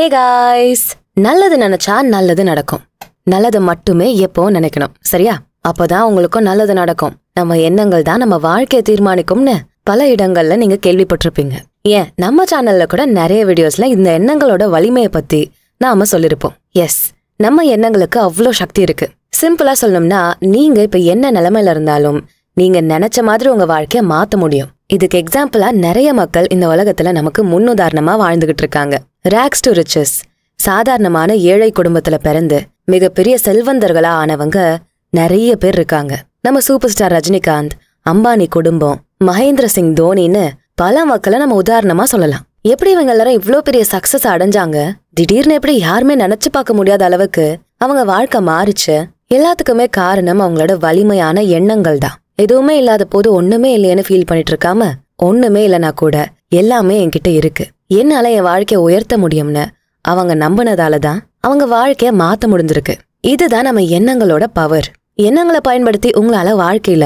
hey guys நல்லது நினைச்சா நல்லது நடக்கும் நல்லது மட்டுமே எப்போ நினைக்கணும் சரியா அப்பதான் உங்களுக்கும் நல்லது நடக்கும் நம்ம எண்ணங்கள் தான் நம்ம வாழ்க்கையை தீர்மானிக்கும்னு பல இடங்கள்ல நீங்க கேள்விப்பட்டிருப்பீங்க ஏன் நம்ம சேனல்ல கூட நிறைய வீடியோஸ்ல இந்த எண்ணங்களோட வலிமையை பத்தி நாம சொல்லியிருப்போம் எஸ் நம்ம எண்ணங்களுக்கு அவ்வளோ சக்தி இருக்கு சிம்பிளா சொல்லணும்னா நீங்க இப்ப என்ன நிலைமையில இருந்தாலும் நீங்க நினைச்ச மாதிரி உங்க வாழ்க்கைய மாத்த முடியும் இதுக்கு எக்ஸாம்பிளா நிறைய மக்கள் இந்த உலகத்துல நமக்கு முன்னுதாரணமா வாழ்ந்துகிட்டு இருக்காங்க ரேக்ஸ் டு ரிச்சஸ் சாதாரணமான ஏழை குடும்பத்துல பிறந்து மிகப்பெரிய செல்வந்தர்களா ஆனவங்க நிறைய பேர் இருக்காங்க நம்ம சூப்பர் ஸ்டார் ரஜினிகாந்த் அம்பானி குடும்பம் மகேந்திர சிங் தோனின்னு பல மக்களை நம்ம உதாரணமா சொல்லலாம் எப்படி இவங்க எல்லாரும் இவ்வளோ பெரிய சக்சஸ் அடைஞ்சாங்க திடீர்னு எப்படி யாருமே நினைச்சு பார்க்க முடியாத அளவுக்கு அவங்க வாழ்க்கை மாறிச்சு எல்லாத்துக்குமே காரணம் அவங்களோட வலிமையான எண்ணங்கள் தான் எதுவுமே இல்லாத போது ஒண்ணுமே இல்லையன்னு ஃபீல் பண்ணிட்டு இருக்காம ஒண்ணுமே இல்லைனா கூட எல்லாமே என்கிட்ட இருக்கு என்னால் என் வாழ்க்கையை உயர்த்த முடியும்னு அவங்க நம்பினதால தான் அவங்க வாழ்க்கையை மாற்ற முடிஞ்சிருக்கு இதுதான் நம்ம எண்ணங்களோட பவர் எண்ணங்களை பயன்படுத்தி உங்களால வாழ்க்கையில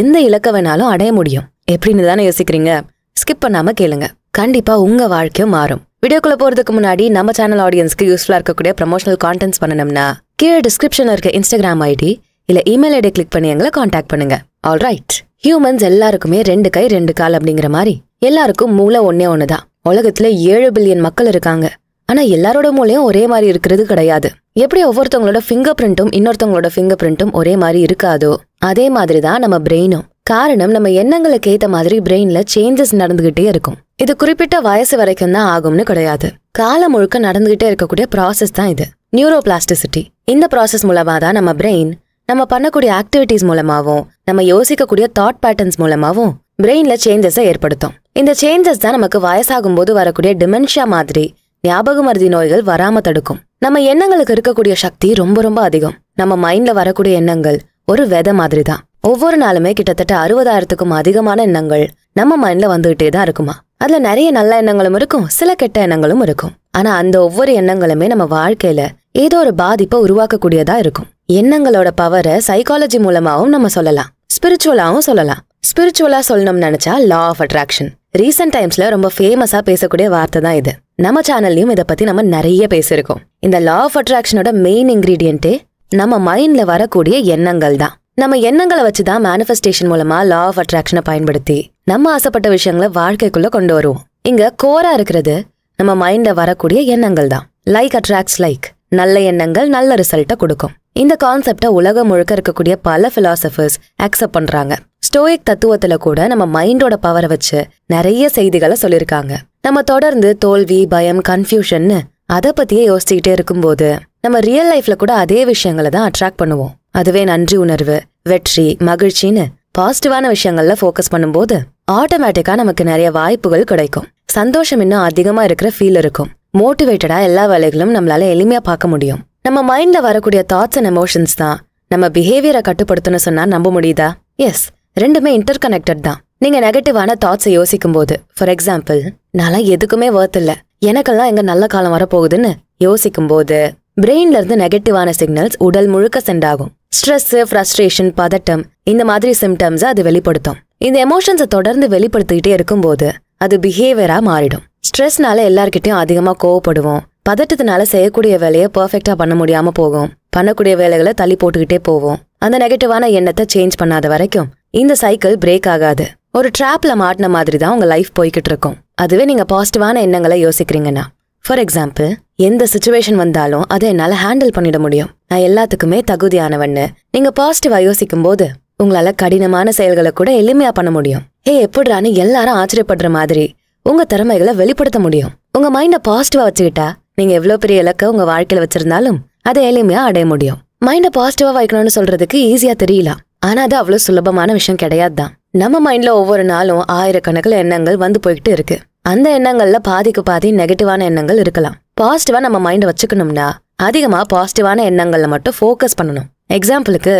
எந்த இலக்க வேணாலும் அடைய முடியும் எப்படின்னு தானே யோசிக்கிறீங்க ஸ்கிப் பண்ணாம கேளுங்க கண்டிப்பா உங்க வாழ்க்கையும் மாறும் வீடியோக்குள்ள போறதுக்கு முன்னாடி நம்ம சேனல் ஆடியன்ஸ்க்கு யூஸ்ஃபுல்லா இருக்கக்கூடிய ப்ரமோஷனல் கான்டென்ட்ஸ் பண்ணணும்னா கீழே டிஸ்கிரிப்ஷன்ல இருக்க இன்ஸ்டாகிராம் ஐடி இல்ல இமெயில் ஐடி கிளிக் பண்ணி எங்களை காண்டாக்ட் பண்ணுங்க ஆல் ரைட் ஹியூமன்ஸ் எல்லாருக்குமே ரெண்டு கை ரெண்டு கால் அப்படிங்கிற மாதிரி எல்லாருக்கும் மூளை ஒன்னே ஒன்று தான் உலகத்துல ஏழு பில்லியன் மக்கள் இருக்காங்க ஆனா எல்லாரோட மூலையும் ஒரே மாதிரி இருக்கிறது கிடையாது எப்படி ஒவ்வொருத்தவங்களோட ஃபிங்கர் பிரிண்டும் இன்னொருத்தவங்களோட ஃபிங்கர் பிரிண்டும் ஒரே மாதிரி இருக்காதோ அதே மாதிரி தான் நம்ம பிரெயினும் காரணம் நம்ம எண்ணங்களுக்கு ஏற்ற மாதிரி பிரெயின்ல சேஞ்சஸ் நடந்துகிட்டே இருக்கும் இது குறிப்பிட்ட வயசு வரைக்கும் தான் ஆகும்னு கிடையாது காலம் முழுக்க நடந்துகிட்டே இருக்கக்கூடிய ப்ராசஸ் தான் இது நியூரோ பிளாஸ்டிசிட்டி இந்த ப்ராசஸ் மூலமாக தான் நம்ம பிரெயின் நம்ம பண்ணக்கூடிய ஆக்டிவிட்டீஸ் மூலமாகவும் நம்ம யோசிக்கக்கூடிய தாட் பேட்டர்ன்ஸ் மூலமாகவும் பிரெயின்ல சேஞ்சஸை ஏற்படுத்தும் இந்த சேஞ்சஸ் தான் நமக்கு வயசாகும் போது வரக்கூடிய டிமென்ஷியா மாதிரி ஞாபக மருதி நோய்கள் வராம தடுக்கும் நம்ம எண்ணங்களுக்கு இருக்கக்கூடிய சக்தி ரொம்ப ரொம்ப அதிகம் நம்ம மைண்ட்ல வரக்கூடிய எண்ணங்கள் ஒரு விதை மாதிரி தான் ஒவ்வொரு நாளுமே கிட்டத்தட்ட அறுபதாயிரத்துக்கும் அதிகமான எண்ணங்கள் நம்ம மைண்ட்ல வந்துகிட்டே தான் இருக்குமா அதுல நிறைய நல்ல எண்ணங்களும் இருக்கும் சில கெட்ட எண்ணங்களும் இருக்கும் ஆனா அந்த ஒவ்வொரு எண்ணங்களுமே நம்ம வாழ்க்கையில ஏதோ ஒரு பாதிப்பை உருவாக்கக்கூடியதா இருக்கும் எண்ணங்களோட பவரை சைக்காலஜி மூலமாவும் நம்ம சொல்லலாம் ஸ்பிரிச்சுவலாவும் சொல்லலாம் ஸ்பிரிச்சுவலாக சொல்லணும்னு நினச்சா லா ஆஃப் அட்ராக்ஷன் ரீசெண்ட் டைம்ஸில் ரொம்ப ஃபேமஸாக பேசக்கூடிய வார்த்தை தான் இது நம்ம சேனல்லையும் இதை பற்றி நம்ம நிறைய பேசியிருக்கோம் இந்த லா ஆஃப் அட்ராக்ஷனோட மெயின் இன்க்ரீடியண்ட்டே நம்ம மைண்டில் வரக்கூடிய எண்ணங்கள் தான் நம்ம எண்ணங்களை வச்சு தான் மேனிஃபெஸ்டேஷன் மூலமாக லா ஆஃப் அட்ராக்ஷனை பயன்படுத்தி நம்ம ஆசைப்பட்ட விஷயங்களை வாழ்க்கைக்குள்ளே கொண்டு வருவோம் இங்கே கோராக இருக்கிறது நம்ம மைண்ட்ல வரக்கூடிய எண்ணங்கள் தான் லைக் அட்ராக்ட்ஸ் லைக் நல்ல எண்ணங்கள் நல்ல ரிசல்ட்டை கொடுக்கும் இந்த கான்செப்டை உலகம் முழுக்க இருக்கக்கூடிய பல பிலாசபர்ஸ் அக்செப்ட் பண்ணுறாங்க ஸ்டோயிக் தத்துவத்துல கூட நம்ம மைண்டோட பவரை வச்சு நிறைய செய்திகளை சொல்லியிருக்காங்க நம்ம தொடர்ந்து தோல்வி பயம் கன்ஃபியூஷன்னு அதை பத்தியே யோசிச்சுக்கிட்டே இருக்கும்போது நம்ம ரியல் லைஃப்ல கூட அதே விஷயங்களை தான் அட்ராக்ட் பண்ணுவோம் அதுவே நன்றி உணர்வு வெற்றி மகிழ்ச்சின்னு பாசிட்டிவான விஷயங்கள்ல ஃபோக்கஸ் பண்ணும்போது ஆட்டோமேட்டிக்கா நமக்கு நிறைய வாய்ப்புகள் கிடைக்கும் சந்தோஷம் இன்னும் அதிகமா இருக்கிற ஃபீல் இருக்கும் மோட்டிவேட்டடா எல்லா வேலைகளும் நம்மளால எளிமையா பார்க்க முடியும் நம்ம மைண்ட்ல வரக்கூடிய தாட்ஸ் அண்ட் எமோஷன்ஸ் தான் நம்ம பிஹேவியரை கட்டுப்படுத்தணும் சொன்னா நம்ப முடியுதா எஸ் ரெண்டுமே இன்டர் கனெக்டட் தான் நீங்கள் நெகட்டிவான தாட்ஸை யோசிக்கும் போது ஃபார் எக்ஸாம்பிள் நான்லாம் எதுக்குமே ஒர்த் இல்லை எனக்கெல்லாம் எங்கே நல்ல காலம் வரப்போகுதுன்னு யோசிக்கும் போது பிரெயின்ல இருந்து நெகட்டிவான சிக்னல்ஸ் உடல் முழுக்க சென்ட் ஆகும் ஸ்ட்ரெஸ் ஃப்ரஸ்ட்ரேஷன் பதட்டம் இந்த மாதிரி சிம்டம்ஸை அது வெளிப்படுத்தும் இந்த எமோஷன்ஸை தொடர்ந்து வெளிப்படுத்திக்கிட்டே இருக்கும்போது அது பிஹேவியரா மாறிடும் ஸ்ட்ரெஸ்னால எல்லார்கிட்டயும் அதிகமா கோவப்படுவோம் பதட்டத்தினால செய்யக்கூடிய வேலையை பர்ஃபெக்டா பண்ண முடியாம போகும் பண்ணக்கூடிய வேலைகளை தள்ளி போட்டுக்கிட்டே போவோம் அந்த நெகட்டிவான எண்ணத்தை சேஞ்ச் பண்ணாத வரைக்கும் இந்த சைக்கிள் பிரேக் ஆகாது ஒரு ட்ராப்ல மாட்டின மாதிரி தான் உங்க லைஃப் போய்கிட்டு இருக்கும் அதுவே நீங்க பாசிட்டிவான எண்ணங்களை யோசிக்கிறீங்கன்னா ஃபார் எக்ஸாம்பிள் எந்த சுச்சுவேஷன் வந்தாலும் அதை என்னால் ஹேண்டில் பண்ணிட முடியும் நான் எல்லாத்துக்குமே தகுதியானவன்னு நீங்க பாசிட்டிவா யோசிக்கும் போது உங்களால கடினமான செயல்களை கூட எளிமையா பண்ண முடியும் ஹே எப்படிறான்னு எல்லாரும் ஆச்சரியப்படுற மாதிரி உங்க திறமைகளை வெளிப்படுத்த முடியும் உங்க மைண்டை பாசிட்டிவா வச்சுக்கிட்டா நீங்க எவ்வளவு பெரிய இலக்கை உங்க வாழ்க்கையில வச்சிருந்தாலும் அதை எளிமையா அடைய முடியும் மைண்டை பாசிட்டிவா வைக்கணும்னு சொல்றதுக்கு ஈஸியா தெரியலாம் ஆனா அது அவ்வளோ சுலபமான விஷயம் கிடையாது தான் நம்ம மைண்ட்ல ஒவ்வொரு நாளும் ஆயிரக்கணக்கில் எண்ணங்கள் வந்து போய்கிட்டு இருக்கு அந்த எண்ணங்கள்ல பாதிக்கு பாதி நெகட்டிவான எண்ணங்கள் இருக்கலாம் பாசிட்டிவா நம்ம மைண்டை வச்சுக்கணும்னா அதிகமா பாசிட்டிவான எண்ணங்கள்ல மட்டும் ஃபோக்கஸ் பண்ணணும் எக்ஸாம்பிளுக்கு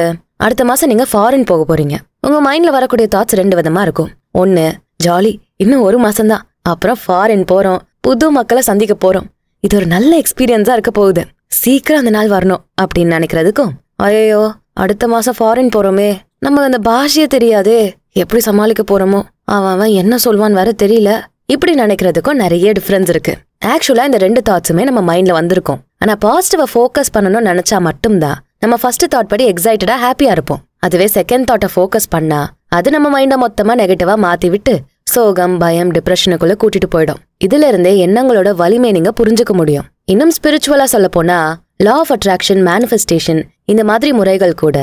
அடுத்த மாசம் நீங்க ஃபாரின் போக போறீங்க உங்க மைண்ட்ல வரக்கூடிய தாட்ஸ் ரெண்டு விதமா இருக்கும் ஒன்னு ஜாலி இன்னும் ஒரு மாசம் தான் அப்புறம் ஃபாரின் போறோம் புது மக்களை சந்திக்க போறோம் இது ஒரு நல்ல எக்ஸ்பீரியன்ஸா இருக்க போகுது சீக்கிரம் அந்த நாள் வரணும் அப்படின்னு நினைக்கிறதுக்கும் ஐயோ அடுத்த மாசம் ஃபாரின் போறோமே நமக்கு அந்த பாஷையே தெரியாது எப்படி சமாளிக்க போறோமோ அவன் அவன் என்ன சொல்வான் வேற தெரியல இப்படி நினைக்கிறதுக்கும் நிறைய டிஃப்ரென்ஸ் இருக்கு ஆக்சுவலா இந்த ரெண்டு தாட்ஸுமே நம்ம மைண்ட்ல வந்திருக்கும் ஆனா பாசிட்டிவா ஃபோக்கஸ் பண்ணணும்னு நினைச்சா மட்டும்தான் நம்ம ஃபர்ஸ்ட் தாட் படி எக்ஸைட்டடா ஹாப்பியா இருப்போம் அதுவே செகண்ட் தாட்டை ஃபோக்கஸ் பண்ணா அது நம்ம மைண்டை மொத்தமா நெகட்டிவா மாத்தி விட்டு சோகம் பயம் டிப்ரெஷனுக்குள்ள கூட்டிட்டு போயிடும் இதுல இருந்தே எண்ணங்களோட வலிமை நீங்க புரிஞ்சுக்க முடியும் இன்னும் ஸ்பிரிச்சுவலா சொல்ல போனா லா ஆஃப் அட்ராக்ஷன் மேனிஃபெஸ்டேஷன் இந்த மாதிரி முறைகள் கூட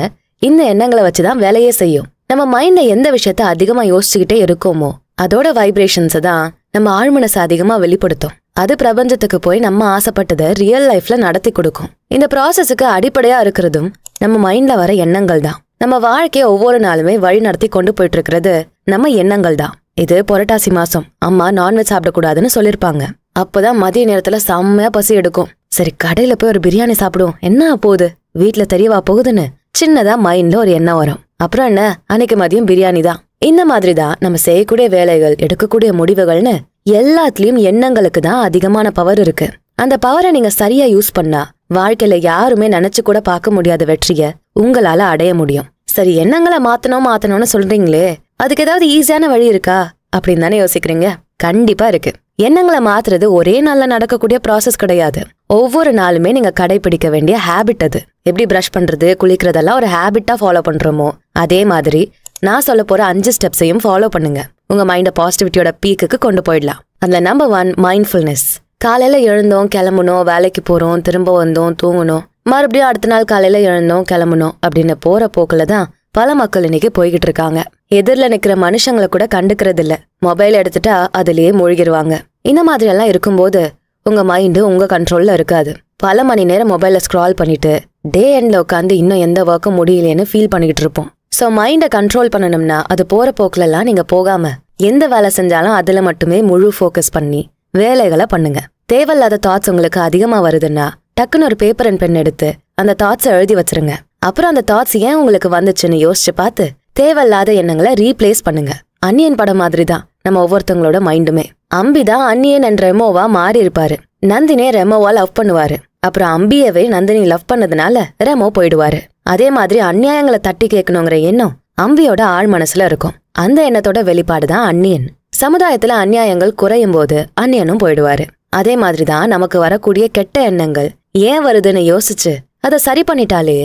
இந்த எண்ணங்களை வச்சு தான் வேலையே செய்யும் நம்ம மைண்ட்ல எந்த விஷயத்த அதிகமா யோசிச்சுக்கிட்டே இருக்கோமோ அதோட வைப்ரேஷன்ஸை தான் நம்ம ஆழ்மனசை அதிகமா வெளிப்படுத்தும் அது பிரபஞ்சத்துக்கு போய் நம்ம ஆசைப்பட்டதை ரியல் லைஃப்ல நடத்தி கொடுக்கும் இந்த ப்ராசஸுக்கு அடிப்படையா இருக்கிறதும் நம்ம மைண்ட்ல வர எண்ணங்கள் தான் நம்ம வாழ்க்கையை ஒவ்வொரு நாளுமே வழி நடத்தி கொண்டு போயிட்டு இருக்கிறது நம்ம எண்ணங்கள் தான் இது புரட்டாசி மாசம் அம்மா நான்வெஜ் சாப்பிடக்கூடாதுன்னு சொல்லியிருப்பாங்க அப்போதான் மதிய நேரத்துல செம்மையா பசி எடுக்கும் சரி கடையில் போய் ஒரு பிரியாணி சாப்பிடுவோம் என்ன போகுது வீட்டில் தெரியவா போகுதுன்னு சின்னதாக மைண்டில் ஒரு எண்ணம் வரும் அப்புறம் என்ன அன்னைக்கு மதியம் பிரியாணி தான் இந்த மாதிரி தான் நம்ம செய்யக்கூடிய வேலைகள் எடுக்கக்கூடிய முடிவுகள்னு எல்லாத்துலேயும் எண்ணங்களுக்கு தான் அதிகமான பவர் இருக்கு அந்த பவரை நீங்க சரியா யூஸ் பண்ணா வாழ்க்கையில யாருமே நினைச்சு கூட பார்க்க முடியாத வெற்றிய உங்களால அடைய முடியும் சரி எண்ணங்களை மாத்தணும் மாத்தணும்னு சொல்றீங்களே அதுக்கு ஏதாவது ஈஸியான வழி இருக்கா அப்படின்னு தானே யோசிக்கிறீங்க கண்டிப்பா இருக்கு எண்ணங்களை மாத்துறது ஒரே நாள்ல நடக்கக்கூடிய ப்ராசஸ் கிடையாது ஒவ்வொரு நாளுமே நீங்க கடைபிடிக்க வேண்டிய ஹேபிட் அது எப்படி ப்ரஷ் பண்றது குளிக்கிறதெல்லாம் ஒரு ஹேபிட்டா ஃபாலோ பண்றோமோ அதே மாதிரி நான் சொல்ல போற அஞ்சு ஸ்டெப்ஸையும் ஃபாலோ பண்ணுங்க உங்க மைண்டை பாசிட்டிவிட்டியோட பீக்குக்கு கொண்டு போயிடலாம் அதுல நம்பர் ஒன் மைண்ட்ஃபுல்னஸ் காலையில எழுந்தோம் கிளம்பணும் வேலைக்கு போறோம் திரும்ப வந்தோம் தூங்கணும் மறுபடியும் அடுத்த நாள் காலையில எழுந்தோம் கிளம்பணும் அப்படின்னு போற போக்குல தான் பல மக்கள் இன்னைக்கு போய்கிட்டு இருக்காங்க எதிரில் நிற்கிற மனுஷங்களை கூட கண்டுக்கிறது இல்லை மொபைல் எடுத்துட்டா அதுலேயே மூழ்கிடுவாங்க இந்த மாதிரியெல்லாம் இருக்கும்போது உங்கள் மைண்டு உங்கள் கண்ட்ரோலில் இருக்காது பல மணி நேரம் மொபைலில் ஸ்க்ரால் பண்ணிட்டு டே எண்டில் உட்காந்து இன்னும் எந்த ஒர்க்கும் முடியலேன்னு ஃபீல் பண்ணிக்கிட்டு இருப்போம் ஸோ மைண்டை கண்ட்ரோல் பண்ணணும்னா அது போகிற போக்கிலெல்லாம் நீங்கள் போகாமல் எந்த வேலை செஞ்சாலும் அதில் மட்டுமே முழு ஃபோக்கஸ் பண்ணி வேலைகளை பண்ணுங்க தேவையில்லாத தாட்ஸ் உங்களுக்கு அதிகமாக வருதுன்னா டக்குன்னு ஒரு பேப்பர் அண்ட் பென் எடுத்து அந்த தாட்ஸை எழுதி வச்சிருங்க அப்புறம் அந்த தாட்ஸ் ஏன் உங்களுக்கு வந்துச்சுன்னு யோசிச்சு பார்த்து தேவையில்லாத எண்ணங்களை ரீப்ளேஸ் பண்ணுங்க அன்னியன் படம் மாதிரி தான் நம்ம ஒவ்வொருத்தவங்களோட மைண்டுமே அம்பிதா அன்னியன் அண்ட் ரெமோவா மாறி இருப்பாரு நந்தினே ரெமோவா லவ் பண்ணுவாரு அப்புறம் அம்பியவே நந்தினி லவ் பண்ணதுனால ரெமோ போயிடுவாரு அதே மாதிரி அந்நியாயங்களை தட்டி கேட்கணுங்கிற எண்ணம் அம்பியோட ஆழ் மனசுல இருக்கும் அந்த எண்ணத்தோட வெளிப்பாடு தான் அன்னியன் சமுதாயத்துல அந்நியாயங்கள் குறையும் போது அன்னியனும் போயிடுவாரு அதே மாதிரி தான் நமக்கு வரக்கூடிய கெட்ட எண்ணங்கள் ஏன் வருதுன்னு யோசிச்சு அதை சரி பண்ணிட்டாலே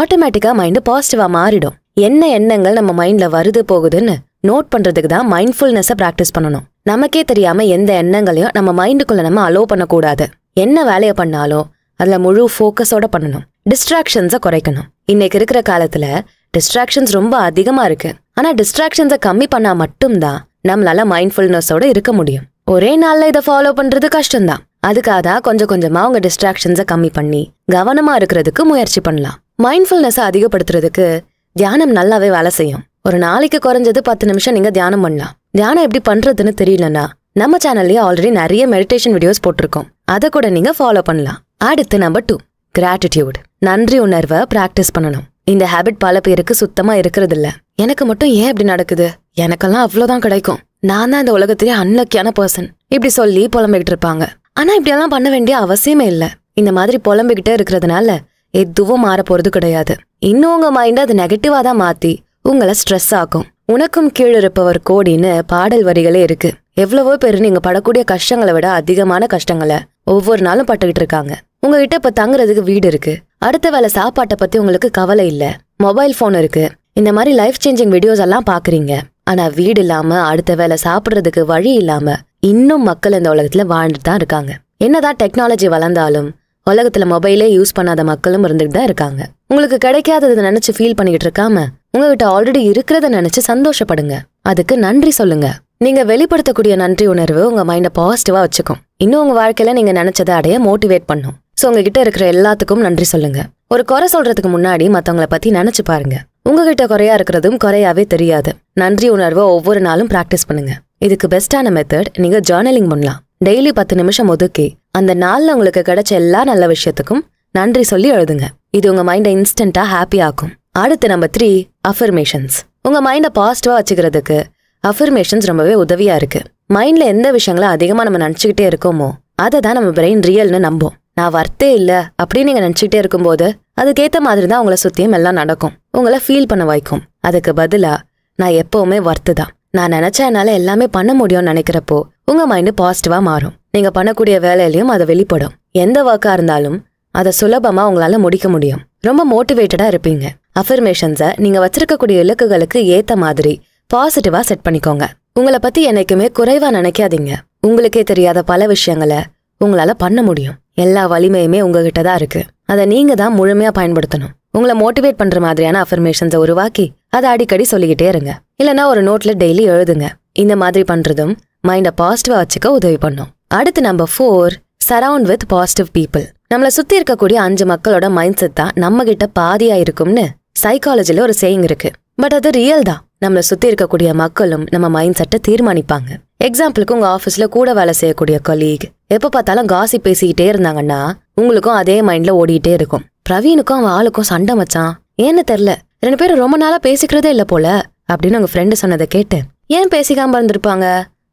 ஆட்டோமேட்டிக்கா மைண்டு பாசிட்டிவா மாறிடும் என்ன எண்ணங்கள் நம்ம மைண்ட்ல வருது போகுதுன்னு நோட் பண்றதுக்கு தான் மைண்ட்ஃபுல்னஸை ப்ராக்டிஸ் பண்ணணும் நமக்கே தெரியாம எந்த எண்ணங்களையும் நம்ம மைண்டுக்குள்ள நம்ம அலோவ் பண்ணக்கூடாது என்ன வேலையை பண்ணாலும் அதுல முழு ஃபோக்கஸோட பண்ணணும் டிஸ்ட்ராக்ஷன்ஸை குறைக்கணும் இன்னைக்கு இருக்கிற காலத்துல டிஸ்ட்ராக்ஷன்ஸ் ரொம்ப அதிகமா இருக்கு ஆனா டிஸ்ட்ராக்ஷன்ஸை கம்மி பண்ணா மட்டும்தான் நம்மளால மைண்ட்ஃபுல்னஸோட இருக்க முடியும் ஒரே நாள்ல இதை ஃபாலோ பண்றது கஷ்டம்தான் அதுக்காக தான் கொஞ்சம் கொஞ்சமா உங்க டிஸ்ட்ராக்ஷன்ஸை கம்மி பண்ணி கவனமா இருக்கிறதுக்கு முயற்சி பண்ணலாம் மைண்ட்ஃபுல்னஸை அதிகப்படுத்துறதுக்கு தியானம் நல்லாவே வேலை செய்யும் ஒரு நாளைக்கு குறைஞ்சது பத்து நிமிஷம் நீங்க தியானம் பண்ணலாம் தியானம் எப்படி பண்றதுன்னு தெரியலன்னா நம்ம சேனல்லயே ஆல்ரெடி நிறைய மெடிடேஷன் வீடியோஸ் போட்டிருக்கோம் அதை கூட நீங்க ஃபாலோ பண்ணலாம் அடுத்து நம்பர் டூ கிராட்டிடியூட் நன்றி உணர்வை பிராக்டிஸ் பண்ணணும் இந்த ஹேபிட் பல பேருக்கு சுத்தமா இருக்கிறது இல்ல எனக்கு மட்டும் ஏன் இப்படி நடக்குது எனக்கெல்லாம் அவ்வளவுதான் கிடைக்கும் நான் தான் இந்த உலகத்திலேயே அன்லக்கியான பர்சன் இப்படி சொல்லி புலம்பிக்கிட்டு இருப்பாங்க ஆனா இப்படியெல்லாம் பண்ண வேண்டிய அவசியமே இல்லை இந்த மாதிரி புலம்பிக்கிட்டே இருக்கிறதுனால எதுவும் மாற போறது கிடையாது இன்னும் உங்கள் மைண்டை அது நெகட்டிவா தான் மாற்றி உங்களை ஸ்ட்ரெஸ் ஆகும் உனக்கும் கீழ் இருப்பவர் கோடின்னு பாடல் வரிகளே இருக்கு எவ்வளவோ பேர் நீங்க படக்கூடிய கஷ்டங்களை விட அதிகமான கஷ்டங்களை ஒவ்வொரு நாளும் பட்டுக்கிட்டு இருக்காங்க உங்ககிட்ட இப்ப தங்குறதுக்கு வீடு இருக்கு அடுத்த வேலை சாப்பாட்டை பத்தி உங்களுக்கு கவலை இல்ல மொபைல் போன் இருக்கு இந்த மாதிரி லைஃப் சேஞ்சிங் வீடியோஸ் எல்லாம் பாக்குறீங்க ஆனா வீடு இல்லாம அடுத்த வேலை சாப்பிடுறதுக்கு வழி இல்லாம இன்னும் மக்கள் இந்த உலகத்துல வாழ்ந்துட்டு தான் இருக்காங்க என்னதான் டெக்னாலஜி வளர்ந்தாலும் உலகத்தில் மொபைலே யூஸ் பண்ணாத மக்களும் இருந்துகிட்டு தான் இருக்காங்க உங்களுக்கு கிடைக்காததை நினைச்சு ஃபீல் பண்ணிக்கிட்டு இருக்காம உங்ககிட்ட ஆல்ரெடி இருக்கிறத நினைச்சு சந்தோஷப்படுங்க அதுக்கு நன்றி சொல்லுங்க நீங்க வெளிப்படுத்தக்கூடிய நன்றி உணர்வு உங்க மைண்டை பாசிட்டிவா வச்சுக்கும் இன்னும் உங்க வாழ்க்கையில நீங்க நினைச்சதை அடைய மோட்டிவேட் பண்ணும் ஸோ உங்ககிட்ட இருக்கிற எல்லாத்துக்கும் நன்றி சொல்லுங்க ஒரு குறை சொல்றதுக்கு முன்னாடி மத்தவங்கள பத்தி நினைச்சு பாருங்க உங்ககிட்ட குறையா இருக்கிறதும் குறையாவே தெரியாது நன்றி உணர்வை ஒவ்வொரு நாளும் ப்ராக்டிஸ் பண்ணுங்க இதுக்கு பெஸ்டான மெத்தட் நீங்க ஜேர்னலிங் பண்ணலாம் டெய்லி பத்து நிமிஷம் ஒதுக்கி அந்த நாளில் உங்களுக்கு கிடைச்ச எல்லா நல்ல விஷயத்துக்கும் நன்றி சொல்லி எழுதுங்க இது உங்க மைண்டை இன்ஸ்டண்டா ஹாப்பி ஆக்கும் அடுத்து நம்பர் த்ரீ அஃபர்மேஷன்ஸ் உங்க மைண்டை பாசிட்டிவா வச்சுக்கிறதுக்கு அஃபர்மேஷன்ஸ் ரொம்பவே உதவியா இருக்கு மைண்ட்ல எந்த விஷயங்களை அதிகமா நம்ம நினச்சிக்கிட்டே இருக்கோமோ அதை தான் நம்ம பிரெயின் ரியல்னு நம்போம் நான் வர்த்தே இல்லை அப்படின்னு நீங்க நினச்சிக்கிட்டே இருக்கும்போது அதுக்கேற்ற மாதிரி தான் உங்களை சுத்தியும் எல்லாம் நடக்கும் உங்களை ஃபீல் பண்ண வைக்கும் அதுக்கு பதிலாக நான் எப்பவுமே வர்த்து தான் நான் நினச்சா என்னால் எல்லாமே பண்ண முடியும்னு நினைக்கிறப்போ உங்கள் மைண்டு பாசிட்டிவா மாறும் நீங்கள் பண்ணக்கூடிய வேலையிலையும் அதை வெளிப்படும் எந்த ஒர்க்காக இருந்தாலும் அதை சுலபமாக உங்களால் முடிக்க முடியும் ரொம்ப மோட்டிவேட்டடாக இருப்பீங்க அஃபர்மேஷன்ஸை நீங்கள் வச்சிருக்கக்கூடிய இலக்குகளுக்கு ஏற்ற மாதிரி பாசிட்டிவா செட் பண்ணிக்கோங்க உங்களை பற்றி என்னைக்குமே குறைவாக நினைக்காதீங்க உங்களுக்கே தெரியாத பல விஷயங்களை உங்களால் பண்ண முடியும் எல்லா வலிமையுமே உங்ககிட்ட தான் இருக்குது அதை நீங்கள் தான் முழுமையாக பயன்படுத்தணும் உங்களை மோட்டிவேட் பண்ணுற மாதிரியான அஃபர்மேஷன்ஸை உருவாக்கி அதை அடிக்கடி சொல்லிக்கிட்டே இருங்க இல்லைனா ஒரு நோட்டில் டெய்லி எழுதுங்க இந்த மாதிரி பண்ணுறதும் மைண்டை பாசிட்டிவாக வச்சுக்க உதவி பண்ணும் அடுத்து number four surround with positive people நம்மளை சுற்றி இருக்கக்கூடிய அஞ்சு மக்களோட மைண்ட் செட் தான் நம்ம கிட்ட பாதியாக இருக்கும்னு சைக்காலஜியில் ஒரு சேயிங் இருக்கு பட் அது ரியல் தான் நம்மளை சுற்றி இருக்கக்கூடிய மக்களும் நம்ம மைண்ட் செட்டை தீர்மானிப்பாங்க எக்ஸாம்பிளுக்கு உங்கள் ஆஃபீஸில் கூட வேலை செய்யக்கூடிய கொலீக் எப்போ பார்த்தாலும் காசி பேசிக்கிட்டே இருந்தாங்கன்னா உங்களுக்கும் அதே மைண்டில் ஓடிக்கிட்டே இருக்கும் பிரவீனுக்கும் அவன் ஆளுக்கும் சண்டை மச்சான் ஏன்னு தெரில ரெண்டு பேரும் ரொம்ப நாளாக பேசிக்கிறதே இல்லை போல அப்படின்னு உங்கள் ஃப்ரெண்டு சொன்னதை கேட்டு ஏன் பேசிக்காமல் இருந்திருப்பாங்க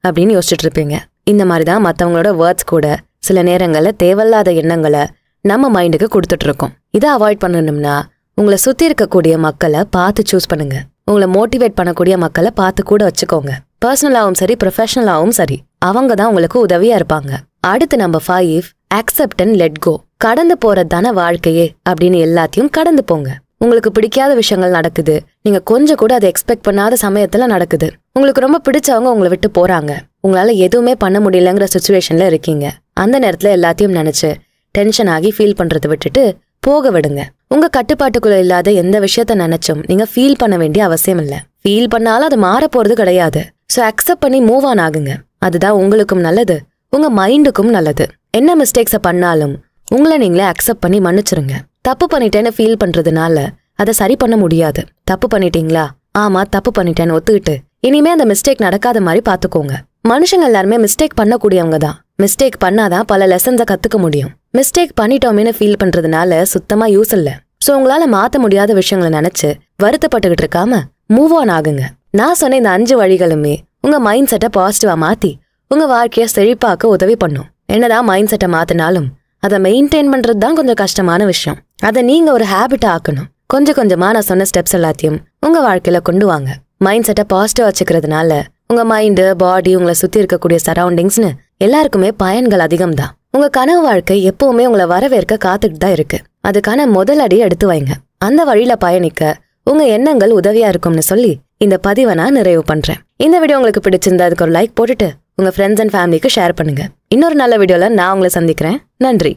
அப்படின்னு யோசிச்சுட்டு இருப்பீங்க இந்த மாதிரி தான் மற்றவங்களோட வேர்ட்ஸ் கூட சில நேரங்களில் தேவையில்லாத எண்ணங்களை நம்ம மைண்டுக்கு கொடுத்துட்ருக்கோம் இதை அவாய்ட் பண்ணணும்னா உங்களை சுற்றி இருக்கக்கூடிய மக்களை பார்த்து சூஸ் பண்ணுங்க உங்களை மோட்டிவேட் பண்ணக்கூடிய மக்களை பார்த்து கூட வச்சுக்கோங்க பர்சனலாகவும் சரி ப்ரொஃபஷனலாகவும் சரி அவங்க தான் உங்களுக்கு உதவியாக இருப்பாங்க அடுத்து நம்ம five accept and let go கடந்து போறதான தானே வாழ்க்கையே அப்படின்னு எல்லாத்தையும் கடந்து போங்க உங்களுக்கு பிடிக்காத விஷயங்கள் நடக்குது நீங்க கொஞ்சம் கூட அதை எக்ஸ்பெக்ட் பண்ணாத சமயத்துல நடக்குது உங்களுக்கு ரொம்ப பிடிச்சவங்க உங்களை விட்டு போறாங்க உங்களால எதுவுமே பண்ண முடியலங்கிற சுச்சுவேஷன்ல இருக்கீங்க அந்த நேரத்துல எல்லாத்தையும் நினைச்சு டென்ஷன் ஆகி ஃபீல் பண்றதை விட்டுட்டு போக விடுங்க உங்க கட்டுப்பாட்டுக்குள்ள இல்லாத எந்த விஷயத்த நினைச்சும் நீங்க ஃபீல் பண்ண வேண்டிய அவசியம் இல்லை ஃபீல் பண்ணாலும் அது மாற போறது கிடையாது ஸோ அக்செப்ட் பண்ணி மூவ் ஆன் ஆகுங்க அதுதான் உங்களுக்கும் நல்லது உங்க மைண்டுக்கும் நல்லது என்ன மிஸ்டேக்ஸை பண்ணாலும் உங்களை நீங்களே அக்செப்ட் பண்ணி மன்னிச்சிருங்க தப்பு பண்ணிட்டேன்னு ஃபீல் பண்றதுனால அதை சரி பண்ண முடியாது தப்பு பண்ணிட்டீங்களா ஆமா தப்பு பண்ணிட்டேன்னு ஒத்துக்கிட்டு இனிமே அந்த மிஸ்டேக் நடக்காத மாதிரி பார்த்துக்கோங்க மனுஷங்க எல்லாருமே மிஸ்டேக் பண்ணக்கூடியவங்க தான் மிஸ்டேக் பண்ணாதான் பல லெசன்ஸை கத்துக்க முடியும் மிஸ்டேக் பண்ணிட்டோமேனு ஃபீல் பண்றதுனால சுத்தமா யூஸ் இல்லை ஸோ உங்களால மாற்ற முடியாத விஷயங்களை நினைச்சு வருத்தப்பட்டுக்கிட்டு இருக்காம மூவ் ஆன் ஆகுங்க நான் சொன்ன இந்த அஞ்சு வழிகளுமே உங்க மைண்ட் செட்டை பாசிட்டிவா மாத்தி உங்க வாழ்க்கையை செழிப்பாக்க உதவி பண்ணும் என்னதான் மைண்ட் செட்டை மாத்தினாலும் அதை மெயின்டைன் பண்ணுறது தான் கொஞ்சம் கஷ்டமான விஷயம் அதை நீங்கள் ஒரு ஹேபிட்டாக ஆக்கணும் கொஞ்சம் கொஞ்சமாக நான் சொன்ன ஸ்டெப்ஸ் எல்லாத்தையும் உங்கள் வாழ்க்கையில் கொண்டு வாங்க மைண்ட் செட்டை பாசிட்டிவ் வச்சுக்கிறதுனால உங்கள் மைண்டு பாடி உங்களை சுற்றி இருக்கக்கூடிய சரௌண்டிங்ஸ்னு எல்லாருக்குமே பயன்கள் அதிகம் தான் உங்கள் கனவு வாழ்க்கை எப்போவுமே உங்களை வரவேற்க காத்துட்டு தான் இருக்கு அதுக்கான முதல் அடி எடுத்து வைங்க அந்த வழியில் பயணிக்க உங்கள் எண்ணங்கள் உதவியாக இருக்கும்னு சொல்லி இந்த பதிவை நான் நிறைவு பண்ணுறேன் இந்த வீடியோ உங்களுக்கு பிடிச்சிருந்தா அதுக்கு ஒரு லைக் போட்டுட்டு உங்கள் ஃப்ரெண்ட்ஸ் அண்ட் ஃபேமிலிக்கு ஷேர் பண்ணுங்கள் இன்னொரு நல்ல வீடியோவில் நான் உங்களை சந்திக்கிறேன் நன்றி